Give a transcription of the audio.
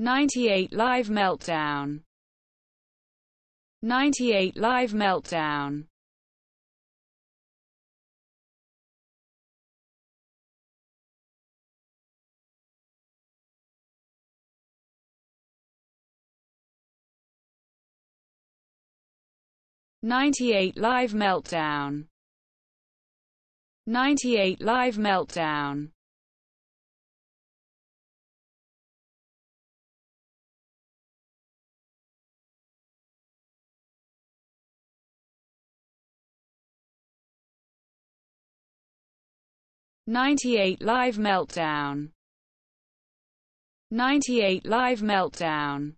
98 Live Meltdown 98 Live Meltdown Ninety-eight Live Meltdown 98 Live Meltdown 98 Live Meltdown 98 Live Meltdown